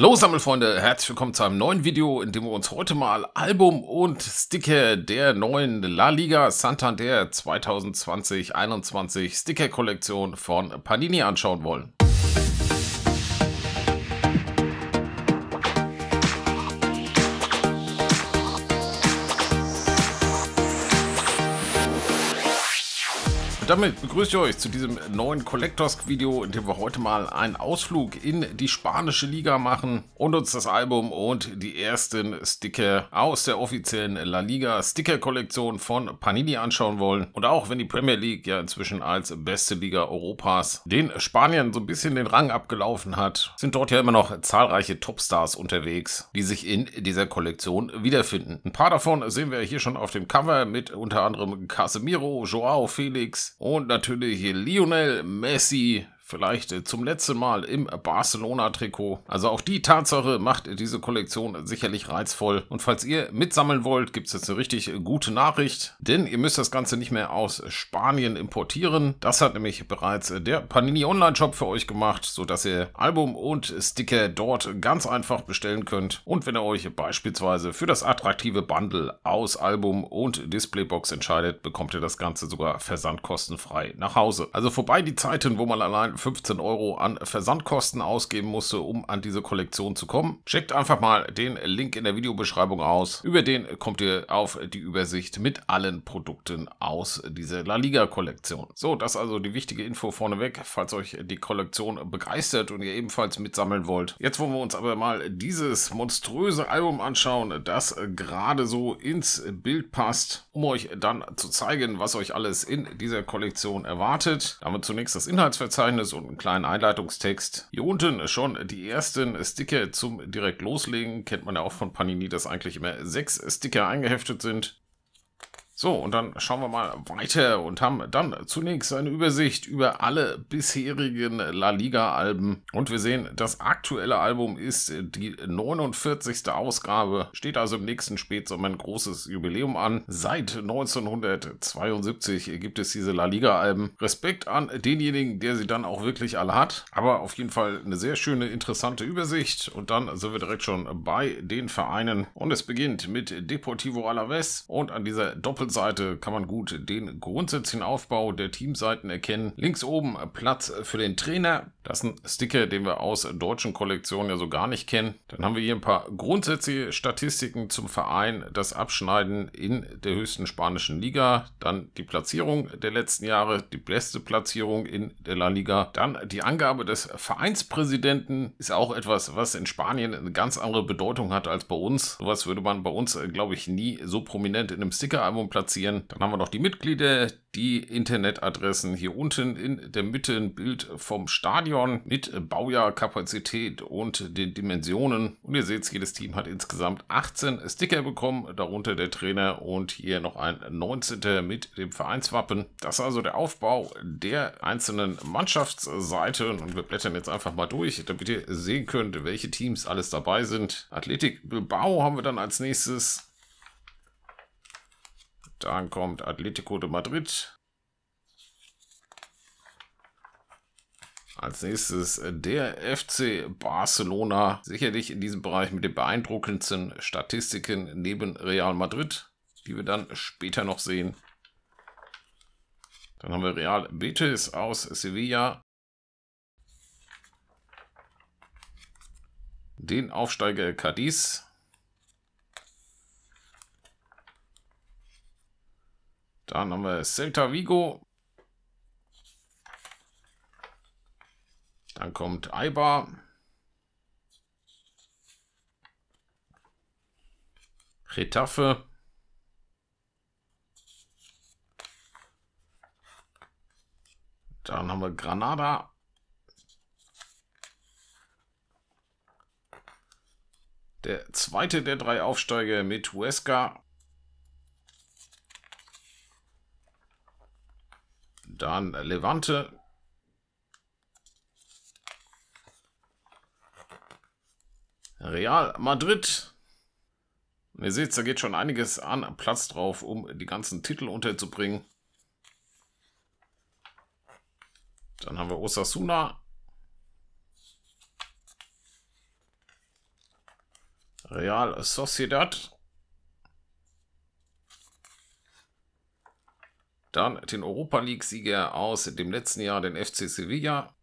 Hallo Sammelfreunde, herzlich willkommen zu einem neuen Video, in dem wir uns heute mal Album und Sticker der neuen La Liga Santander 2020-21 Sticker-Kollektion von Panini anschauen wollen. damit begrüße ich euch zu diesem neuen Collectors-Video, in dem wir heute mal einen Ausflug in die spanische Liga machen und uns das Album und die ersten Sticker aus der offiziellen La Liga Sticker-Kollektion von Panini anschauen wollen. Und auch wenn die Premier League ja inzwischen als beste Liga Europas den Spaniern so ein bisschen den Rang abgelaufen hat, sind dort ja immer noch zahlreiche Topstars unterwegs, die sich in dieser Kollektion wiederfinden. Ein paar davon sehen wir hier schon auf dem Cover mit unter anderem Casemiro, Joao Felix, und natürlich Lionel Messi vielleicht äh, zum letzten Mal im Barcelona-Trikot. Also auch die Tatsache macht diese Kollektion sicherlich reizvoll. Und falls ihr mitsammeln wollt, gibt es jetzt eine richtig gute Nachricht, denn ihr müsst das Ganze nicht mehr aus Spanien importieren. Das hat nämlich bereits der Panini Online-Shop für euch gemacht, sodass ihr Album und Sticker dort ganz einfach bestellen könnt. Und wenn ihr euch beispielsweise für das attraktive Bundle aus Album und Displaybox entscheidet, bekommt ihr das Ganze sogar versandkostenfrei nach Hause. Also vorbei die Zeiten, wo man allein 15 Euro an Versandkosten ausgeben musste, um an diese Kollektion zu kommen. Checkt einfach mal den Link in der Videobeschreibung aus. Über den kommt ihr auf die Übersicht mit allen Produkten aus dieser La Liga-Kollektion. So, das ist also die wichtige Info vorneweg, falls euch die Kollektion begeistert und ihr ebenfalls mitsammeln wollt. Jetzt wollen wir uns aber mal dieses monströse Album anschauen, das gerade so ins Bild passt, um euch dann zu zeigen, was euch alles in dieser Kollektion erwartet. Da haben wir zunächst das Inhaltsverzeichnis so einen kleinen Einleitungstext. Hier unten schon die ersten Sticker zum direkt loslegen. Kennt man ja auch von Panini, dass eigentlich immer sechs Sticker eingeheftet sind. So, und dann schauen wir mal weiter und haben dann zunächst eine Übersicht über alle bisherigen La Liga-Alben. Und wir sehen, das aktuelle Album ist die 49. Ausgabe, steht also im nächsten Spätsommer ein großes Jubiläum an. Seit 1972 gibt es diese La Liga-Alben. Respekt an denjenigen, der sie dann auch wirklich alle hat. Aber auf jeden Fall eine sehr schöne, interessante Übersicht. Und dann sind wir direkt schon bei den Vereinen. Und es beginnt mit Deportivo Alaves und an dieser Doppel anderen Seite kann man gut den grundsätzlichen Aufbau der Teamseiten erkennen. Links oben Platz für den Trainer. Das ist ein Sticker, den wir aus deutschen Kollektionen ja so gar nicht kennen. Dann haben wir hier ein paar grundsätzliche Statistiken zum Verein. Das Abschneiden in der höchsten spanischen Liga. Dann die Platzierung der letzten Jahre. Die beste Platzierung in der La Liga. Dann die Angabe des Vereinspräsidenten ist auch etwas, was in Spanien eine ganz andere Bedeutung hat als bei uns. Sowas würde man bei uns, äh, glaube ich, nie so prominent in einem Stickeralbum platzieren platzieren. Dann haben wir noch die Mitglieder, die Internetadressen hier unten in der Mitte ein Bild vom Stadion mit Baujahrkapazität und den Dimensionen. Und ihr seht, jedes Team hat insgesamt 18 Sticker bekommen, darunter der Trainer und hier noch ein 19. mit dem Vereinswappen. Das ist also der Aufbau der einzelnen Mannschaftsseite und wir blättern jetzt einfach mal durch, damit ihr sehen könnt, welche Teams alles dabei sind. Athletik Bilbao haben wir dann als nächstes dann kommt Atletico de Madrid. Als nächstes der FC Barcelona. Sicherlich in diesem Bereich mit den beeindruckendsten Statistiken neben Real Madrid, die wir dann später noch sehen. Dann haben wir Real Betis aus Sevilla. Den Aufsteiger Cadiz. Dann haben wir Celta Vigo. Dann kommt Eibar. Retafe. Dann haben wir Granada. Der zweite der drei Aufsteiger mit Huesca. Dann Levante. Real Madrid. Und ihr seht, da geht schon einiges an Platz drauf, um die ganzen Titel unterzubringen. Dann haben wir Osasuna. Real Sociedad. Dann den Europa League-Sieger aus dem letzten Jahr, den FC Sevilla.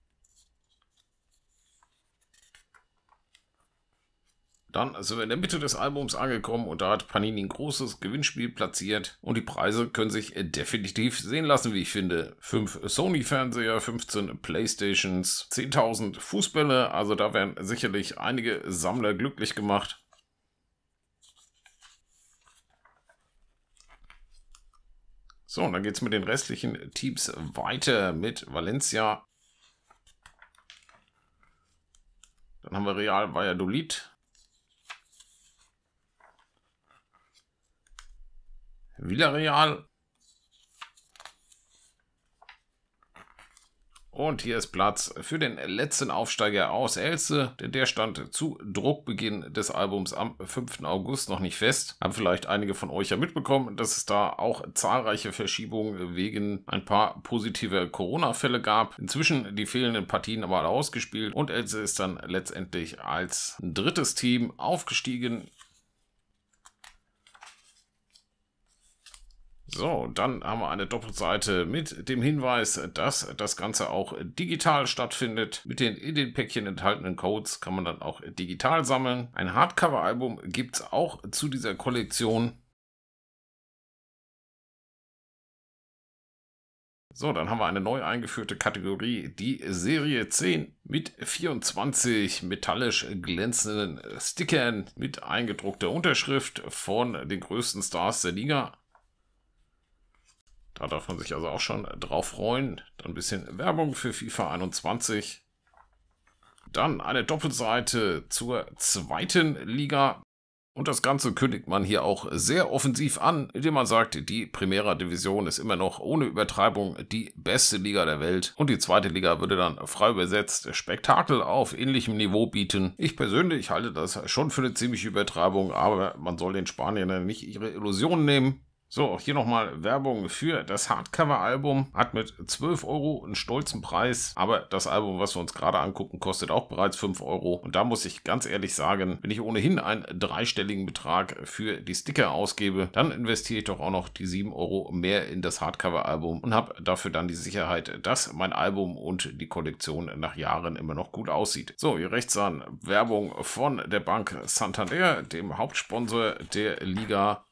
Dann sind wir in der Mitte des Albums angekommen und da hat Panini ein großes Gewinnspiel platziert und die Preise können sich äh, definitiv sehen lassen, wie ich finde. 5 Sony-Fernseher, 15 Playstations, 10.000 Fußbälle, also da werden sicherlich einige Sammler glücklich gemacht. So, und dann geht es mit den restlichen Teams weiter mit Valencia. Dann haben wir Real Valladolid. Villarreal. Und hier ist Platz für den letzten Aufsteiger aus Else, denn der stand zu Druckbeginn des Albums am 5. August noch nicht fest. Haben vielleicht einige von euch ja mitbekommen, dass es da auch zahlreiche Verschiebungen wegen ein paar positiver Corona-Fälle gab. Inzwischen die fehlenden Partien aber ausgespielt und Else ist dann letztendlich als drittes Team aufgestiegen So, dann haben wir eine Doppelseite mit dem Hinweis, dass das Ganze auch digital stattfindet. Mit den in den Päckchen enthaltenen Codes kann man dann auch digital sammeln. Ein Hardcover-Album gibt es auch zu dieser Kollektion. So, dann haben wir eine neu eingeführte Kategorie, die Serie 10 mit 24 metallisch glänzenden Stickern mit eingedruckter Unterschrift von den größten Stars der Liga. Da darf man sich also auch schon drauf freuen. Dann ein bisschen Werbung für FIFA 21. Dann eine Doppelseite zur zweiten Liga. Und das Ganze kündigt man hier auch sehr offensiv an, indem man sagt, die Primera Division ist immer noch ohne Übertreibung die beste Liga der Welt und die zweite Liga würde dann frei übersetzt Spektakel auf ähnlichem Niveau bieten. Ich persönlich halte das schon für eine ziemliche Übertreibung, aber man soll den Spaniern nicht ihre Illusionen nehmen. So, auch hier nochmal Werbung für das Hardcover-Album. Hat mit 12 Euro einen stolzen Preis. Aber das Album, was wir uns gerade angucken, kostet auch bereits 5 Euro. Und da muss ich ganz ehrlich sagen, wenn ich ohnehin einen dreistelligen Betrag für die Sticker ausgebe, dann investiere ich doch auch noch die 7 Euro mehr in das Hardcover-Album und habe dafür dann die Sicherheit, dass mein Album und die Kollektion nach Jahren immer noch gut aussieht. So, hier rechts an Werbung von der Bank Santander, dem Hauptsponsor der Liga.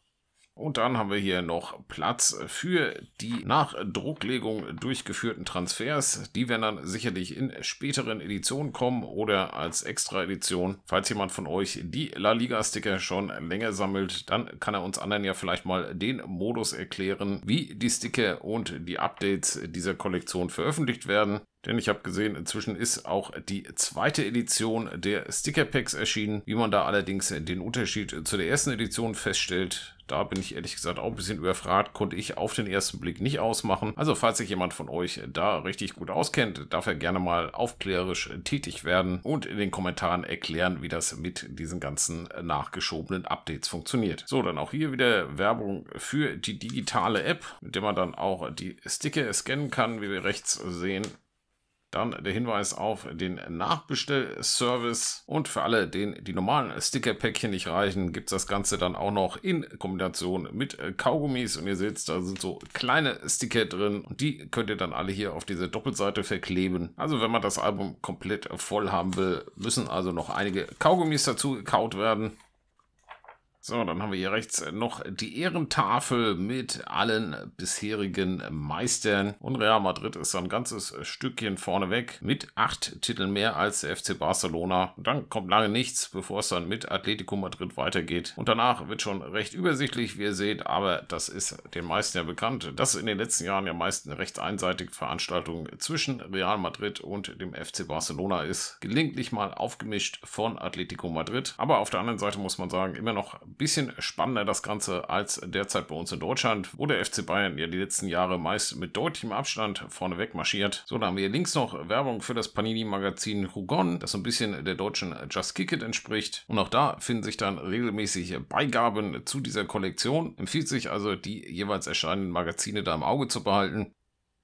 Und dann haben wir hier noch Platz für die nach Drucklegung durchgeführten Transfers. Die werden dann sicherlich in späteren Editionen kommen oder als Extra-Edition. Falls jemand von euch die La Liga-Sticker schon länger sammelt, dann kann er uns anderen ja vielleicht mal den Modus erklären, wie die Sticker und die Updates dieser Kollektion veröffentlicht werden. Denn ich habe gesehen, inzwischen ist auch die zweite Edition der Sticker Packs erschienen. Wie man da allerdings den Unterschied zu der ersten Edition feststellt, da bin ich ehrlich gesagt auch ein bisschen überfragt, konnte ich auf den ersten Blick nicht ausmachen. Also falls sich jemand von euch da richtig gut auskennt, darf er gerne mal aufklärerisch tätig werden und in den Kommentaren erklären, wie das mit diesen ganzen nachgeschobenen Updates funktioniert. So, dann auch hier wieder Werbung für die digitale App, mit der man dann auch die Sticker scannen kann, wie wir rechts sehen. Dann der Hinweis auf den Nachbestellservice. Und für alle, denen die normalen Stickerpäckchen nicht reichen, gibt es das Ganze dann auch noch in Kombination mit äh, Kaugummis. Und ihr seht, da sind so kleine Sticker drin. Und die könnt ihr dann alle hier auf diese Doppelseite verkleben. Also wenn man das Album komplett voll haben will, müssen also noch einige Kaugummis dazu gekaut werden. So, dann haben wir hier rechts noch die Ehrentafel mit allen bisherigen Meistern. Und Real Madrid ist ein ganzes Stückchen vorneweg mit acht Titeln mehr als der FC Barcelona. Und dann kommt lange nichts, bevor es dann mit Atletico Madrid weitergeht. Und danach wird schon recht übersichtlich, wie ihr seht, aber das ist den meisten ja bekannt, dass in den letzten Jahren ja meist eine recht einseitige Veranstaltung zwischen Real Madrid und dem FC Barcelona ist. Gelegentlich mal aufgemischt von Atletico Madrid. Aber auf der anderen Seite muss man sagen, immer noch bisschen spannender das Ganze als derzeit bei uns in Deutschland, wo der FC Bayern ja die letzten Jahre meist mit deutlichem Abstand vorneweg marschiert. So, da haben wir links noch Werbung für das Panini-Magazin Rugon, das so ein bisschen der deutschen Just Kick It entspricht. Und auch da finden sich dann regelmäßig Beigaben zu dieser Kollektion. Empfiehlt sich also, die jeweils erscheinenden Magazine da im Auge zu behalten.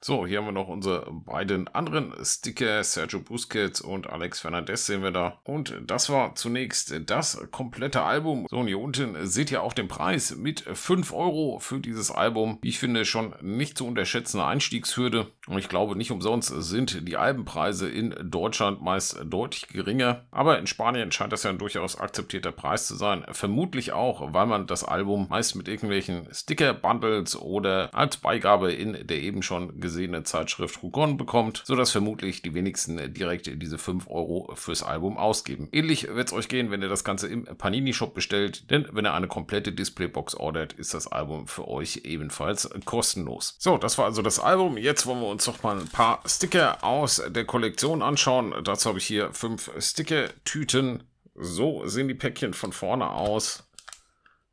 So, hier haben wir noch unsere beiden anderen Sticker, Sergio Busquets und Alex Fernandez sehen wir da. Und das war zunächst das komplette Album. So, und hier unten seht ihr auch den Preis mit 5 Euro für dieses Album. Ich finde schon nicht zu unterschätzende Einstiegshürde. Und ich glaube, nicht umsonst sind die Albenpreise in Deutschland meist deutlich geringer. Aber in Spanien scheint das ja ein durchaus akzeptierter Preis zu sein. Vermutlich auch, weil man das Album meist mit irgendwelchen Sticker-Bundles oder als Beigabe in der eben schon gesehen gesehene Zeitschrift Rukon bekommt, sodass vermutlich die wenigsten äh, direkt diese 5 Euro fürs Album ausgeben. Ähnlich wird es euch gehen, wenn ihr das Ganze im Panini-Shop bestellt, denn wenn ihr eine komplette Displaybox ordert, ist das Album für euch ebenfalls kostenlos. So, das war also das Album. Jetzt wollen wir uns noch mal ein paar Sticker aus der Kollektion anschauen. Dazu habe ich hier fünf Sticker-Tüten. So sehen die Päckchen von vorne aus.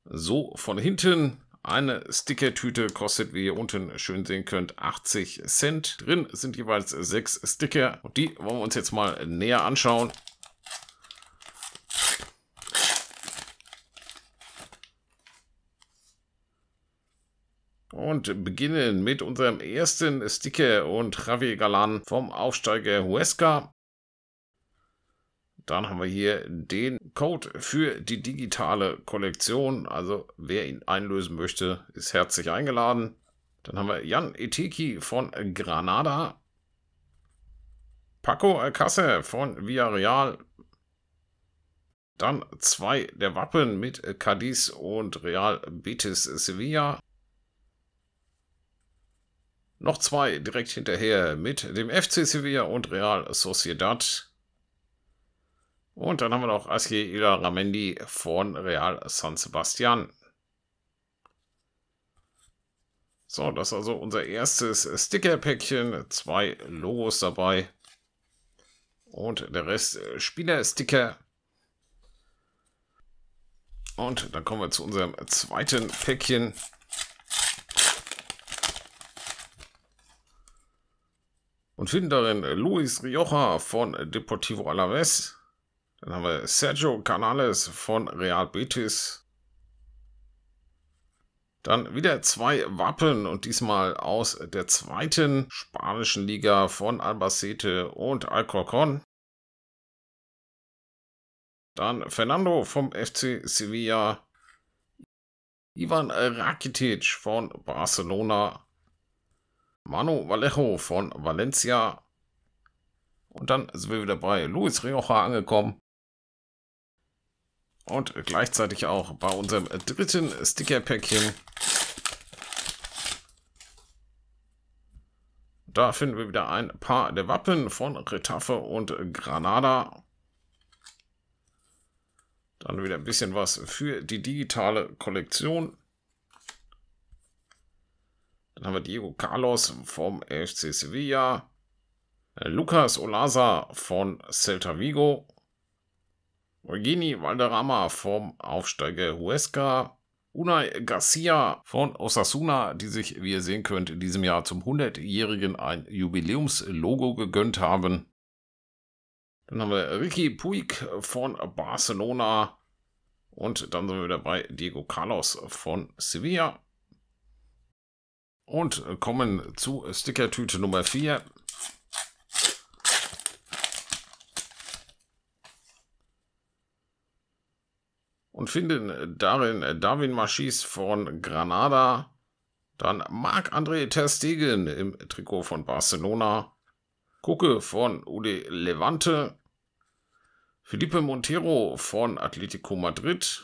So von hinten. Eine Sticker-Tüte kostet, wie ihr unten schön sehen könnt, 80 Cent. Drin sind jeweils sechs Sticker und die wollen wir uns jetzt mal näher anschauen. und beginnen mit unserem ersten Sticker und Javier Galan vom Aufsteiger Huesca. Dann haben wir hier den Code für die digitale Kollektion. Also wer ihn einlösen möchte, ist herzlich eingeladen. Dann haben wir Jan Eteki von Granada. Paco Alcasse von Villarreal. Dann zwei der Wappen mit Cadiz und Real Betis Sevilla. Noch zwei direkt hinterher mit dem FC Sevilla und Real Sociedad. Und dann haben wir noch Aski Ramendi von Real San Sebastian. So, das ist also unser erstes Sticker-Päckchen. Zwei Logos dabei. Und der Rest äh, Spieler-Sticker. Und dann kommen wir zu unserem zweiten Päckchen. Und finden darin Luis Rioja von Deportivo Alaves. Dann haben wir Sergio Canales von Real Betis. Dann wieder zwei Wappen und diesmal aus der zweiten spanischen Liga von Albacete und Alcorcon. Dann Fernando vom FC Sevilla. Ivan Rakitic von Barcelona. Manu Vallejo von Valencia. Und dann sind wir wieder bei Luis Rioja angekommen und gleichzeitig auch bei unserem dritten Sticker-Päckchen. Da finden wir wieder ein paar der Wappen von Retafe und Granada. Dann wieder ein bisschen was für die digitale Kollektion. Dann haben wir Diego Carlos vom FC Sevilla. Lucas Olaza von Celta Vigo. Eugeni Valderrama vom Aufsteiger Huesca, Una Garcia von Osasuna, die sich, wie ihr sehen könnt, in diesem Jahr zum 100-jährigen ein Jubiläumslogo gegönnt haben. Dann haben wir Ricky Puig von Barcelona und dann sind wir wieder bei Diego Carlos von Sevilla. Und kommen zu Stickertüte Nummer 4. und finden äh, darin äh, Darwin Machis von Granada, dann Marc-André Terstegen im Trikot von Barcelona, Kucke von Ude Levante, Felipe Montero von Atletico Madrid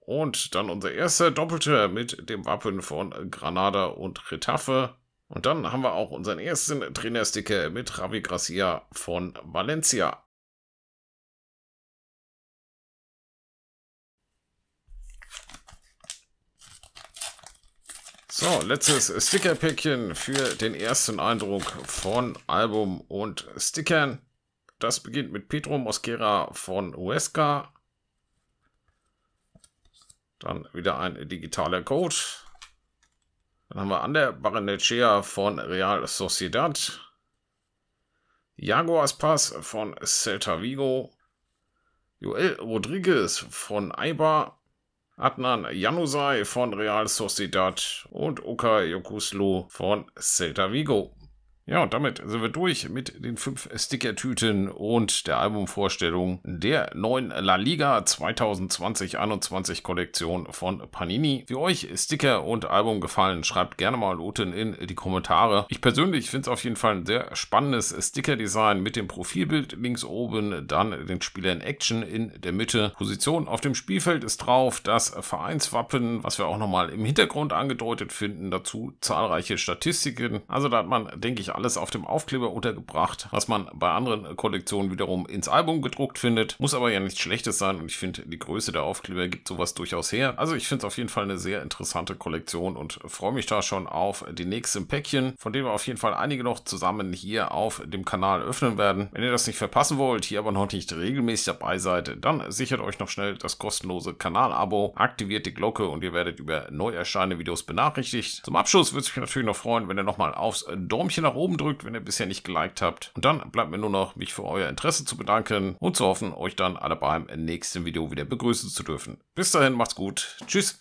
und dann unser erster Doppelter mit dem Wappen von Granada und Retafe. Und dann haben wir auch unseren ersten Trainersticker mit Ravi Gracia von Valencia. So, letztes Sticker-Päckchen für den ersten Eindruck von Album und Stickern. Das beginnt mit Petro Mosquera von Huesca. Dann wieder ein digitaler Code. Dann haben wir Ander Baranechea von Real Sociedad. Jaguars Pass von Celta Vigo. Joel Rodriguez von Eibar. Adnan Januzaj von Real Sociedad und Oka Yokuslu von Celta Vigo. Ja, und damit sind wir durch mit den fünf Stickertüten und der Albumvorstellung der neuen La Liga 2020-21 Kollektion von Panini. Wie euch Sticker und Album gefallen, schreibt gerne mal unten in die Kommentare. Ich persönlich finde es auf jeden Fall ein sehr spannendes Sticker-Design mit dem Profilbild links oben, dann den Spieler in Action in der Mitte. Position auf dem Spielfeld ist drauf, das Vereinswappen, was wir auch nochmal im Hintergrund angedeutet finden, dazu zahlreiche Statistiken. Also da hat man, denke ich, alles auf dem Aufkleber untergebracht, was man bei anderen äh, Kollektionen wiederum ins Album gedruckt findet. Muss aber ja nichts Schlechtes sein und ich finde, die Größe der Aufkleber gibt sowas durchaus her. Also ich finde es auf jeden Fall eine sehr interessante Kollektion und freue mich da schon auf die nächsten Päckchen, von denen wir auf jeden Fall einige noch zusammen hier auf dem Kanal öffnen werden. Wenn ihr das nicht verpassen wollt, hier aber noch nicht regelmäßig dabei seid, dann sichert euch noch schnell das kostenlose Kanalabo, aktiviert die Glocke und ihr werdet über neu erscheinende Videos benachrichtigt. Zum Abschluss würde ich mich natürlich noch freuen, wenn ihr nochmal aufs Däumchen nach oben oben drückt, wenn ihr bisher nicht geliked habt. Und dann bleibt mir nur noch, mich für euer Interesse zu bedanken und zu hoffen, euch dann alle beim nächsten Video wieder begrüßen zu dürfen. Bis dahin, macht's gut. Tschüss.